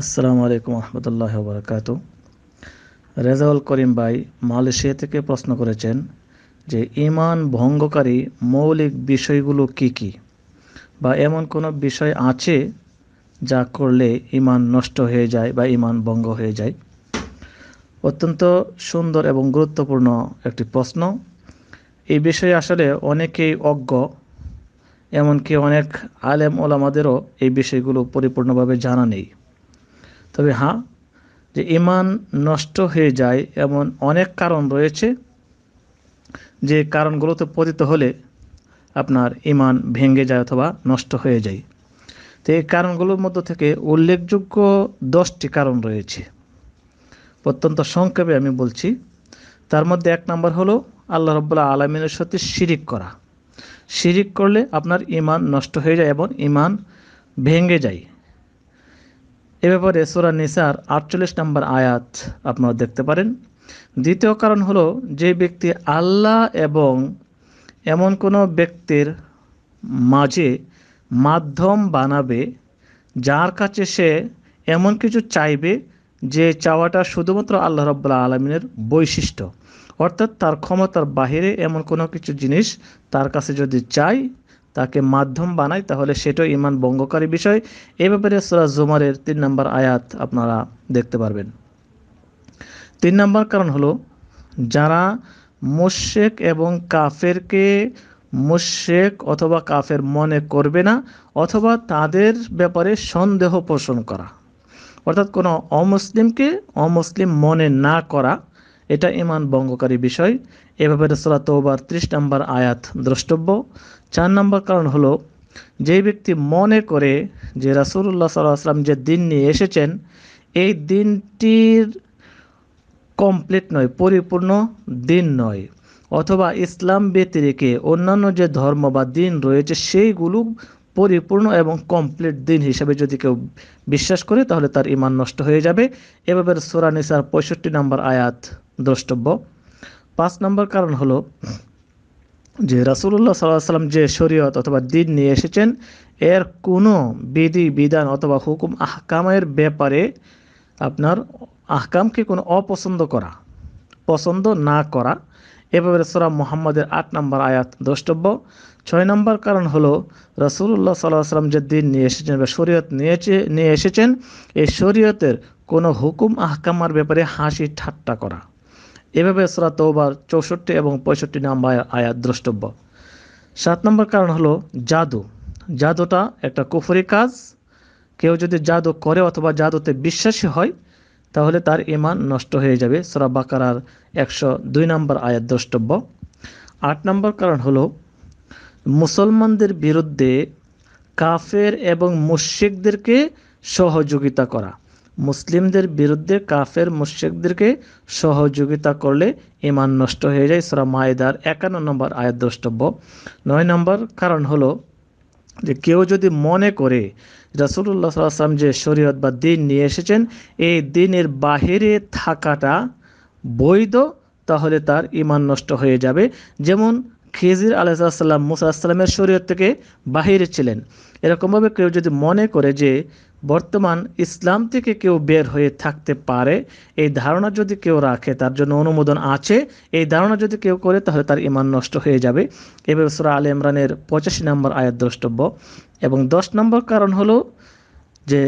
আসসালামু আলাইকুম রহমতুল্লাহ বারকাত রেজাউল করিম ভাই মালয়েশিয়া থেকে প্রশ্ন করেছেন যে ইমান ভঙ্গকারী মৌলিক বিষয়গুলো কি কি বা এমন কোনো বিষয় আছে যা করলে ইমান নষ্ট হয়ে যায় বা ইমান ভঙ্গ হয়ে যায় অত্যন্ত সুন্দর এবং গুরুত্বপূর্ণ একটি প্রশ্ন এই বিষয়ে আসলে অনেকেই অজ্ঞ এমনকি অনেক আলেম ওলামাদেরও এই বিষয়গুলো পরিপূর্ণভাবে জানা নেই তবে হ্যাঁ যে ইমান নষ্ট হয়ে যায় এমন অনেক কারণ রয়েছে যে কারণগুলোতে পতিত হলে আপনার ইমান ভেঙে যায় অথবা নষ্ট হয়ে যায় তো এই কারণগুলোর মধ্যে থেকে উল্লেখযোগ্য দশটি কারণ রয়েছে অত্যন্ত সংক্ষেপে আমি বলছি তার মধ্যে এক নম্বর হলো আল্লাহ রব্লা আলমিনের সাথে শিরিক করা শিরিক করলে আপনার ইমান নষ্ট হয়ে যায় এবং ইমান ভেঙে যায় এ ব্যাপারে সোরা নিসার আটচল্লিশ নম্বর আয়াত আপনারা দেখতে পারেন দ্বিতীয় কারণ হলো যে ব্যক্তি আল্লাহ এবং এমন কোনো ব্যক্তির মাঝে মাধ্যম বানাবে যার কাছে সে এমন কিছু চাইবে যে চাওয়াটা শুধুমাত্র আল্লাহ রব্লা আলমিনের বৈশিষ্ট্য অর্থাৎ তার ক্ষমতার বাহিরে এমন কোনো কিছু জিনিস তার কাছে যদি চাই তাকে মাধ্যম বানায় তাহলে সেটাও ইমান ভঙ্গকারী বিষয় এ ব্যাপারে সুরাজ জুমারের তিন নম্বর আয়াত আপনারা দেখতে পারবেন তিন নম্বর কারণ হলো যারা মোশেক এবং কাফেরকে মোশেক অথবা কাফের মনে করবে না অথবা তাদের ব্যাপারে সন্দেহ পোষণ করা অর্থাৎ কোনো অমুসলিমকে অমুসলিম মনে না করা এটা ইমান ভঙ্গকারী বিষয় এভাবে রসলা তোবার ত্রিশ নম্বর আয়াত দ্রষ্টব্য চার নম্বর কারণ হলো যে ব্যক্তি মনে করে যে রাসুল্লাহ সাল্লাহ আসলাম যে দিন নিয়ে এসেছেন এই দিনটির কমপ্লিট নয় পরিপূর্ণ দিন নয় অথবা ইসলাম ব্যতিরেকে অন্যান্য যে ধর্ম বা দিন রয়েছে সেইগুলো পরিপূর্ণ এবং কমপ্লিট দিন হিসাবে যদি কেউ বিশ্বাস করে তাহলে তার ইমান নষ্ট হয়ে যাবে এভাবে সোরানিসার পঁয়ষট্টি নম্বর আয়াত দ্রষ্টব্য পাঁচ নম্বর কারণ হলো যে রাসুল্লাহ সাল্লাহ সাল্লাম যে শরীয়ত অথবা দিন নিয়ে এসেছেন এর কোনো বিধি বিধান অথবা হুকুম আহকামের ব্যাপারে আপনার আহকামকে কোনো অপছন্দ করা পছন্দ না করা এভাবে সোরা মোহাম্মদের আট নম্বর আয়াত দ্রষ্টব্য ছয় নম্বর কারণ হলো রসুল্লাহ সাল্লাহ সাল্লাম যে দিন নিয়ে এসেছেন বা শরীয়ত নিয়েছে নিয়ে এসেছেন এই শরীয়তের কোনো হুকুম আহকামার ব্যাপারে হাসি ঠাট্টা করা এভাবে সরা তৌবার চৌষট্টি এবং পঁয়ষট্টি নাম্বার আয়াত দ্রষ্টব্য সাত নম্বর কারণ হলো জাদু জাদুটা একটা কুফরি কাজ কেউ যদি জাদু করে অথবা জাদুতে বিশ্বাসী হয় তাহলে তার ইমান নষ্ট হয়ে যাবে সরা বাকারার একশো দুই নম্বর আয়াত দ্রষ্টব্য আট নম্বর কারণ হলো মুসলমানদের বিরুদ্ধে কাফের এবং মুশিকদেরকে সহযোগিতা করা মুসলিমদের বিরুদ্ধে কাফের মুশ্রিকদেরকে সহযোগিতা করলে ইমান নষ্ট হয়ে যায় সরা মায়েদার একান্ন নম্বর আয়াত দ্রষ্টব্য নয় নম্বর কারণ হলো যে কেউ যদি মনে করে রাসুল্লাহ আসলাম যে শরীয়ত বা দিন নিয়ে এসেছেন এই দিনের বাহিরে থাকাটা বৈধ তাহলে তার ইমান নষ্ট হয়ে যাবে যেমন খিজির আলাইসাল্লাম মুসা আসসালামের শরীয়ত থেকে বাহিরে ছিলেন এরকমভাবে কেউ যদি মনে করে যে বর্তমান ইসলাম থেকে কেউ বের হয়ে থাকতে পারে এই ধারণা যদি কেউ রাখে তার জন্য অনুমোদন আছে এই ধারণা যদি কেউ করে তাহলে তার ইমান নষ্ট হয়ে যাবে এভাবে সুরা আল ইমরানের পঁচাশি নম্বর আয়াত দ্রষ্টব্য এবং দশ নম্বর কারণ হলো যে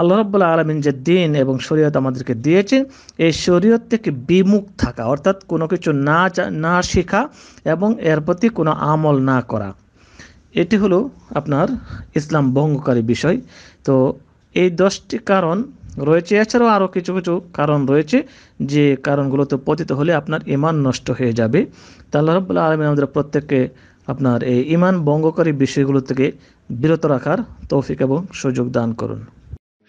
আল্লাহ রাবুল্লাহ আলমিন যে দিন এবং শরীয়ত আমাদেরকে দিয়েছে এই শরীয়ত থেকে বিমুখ থাকা অর্থাৎ কোনো কিছু না না শেখা এবং এর প্রতি কোনো আমল না করা এটি হলো আপনার ইসলাম ভঙ্গকারী বিষয় তো এই দশটি কারণ রয়েছে এছাড়াও আরও কিছু কিছু কারণ রয়েছে যে কারণগুলোতে পতিত হলে আপনার ইমান নষ্ট হয়ে যাবে তা আল্লাহ রব্বুল্লাহ আলমিন আমাদের প্রত্যেককে আপনার এই ইমান ভঙ্গকারী বিষয়গুলো থেকে বিরত রাখার তৌফিক এবং সুযোগ দান করুন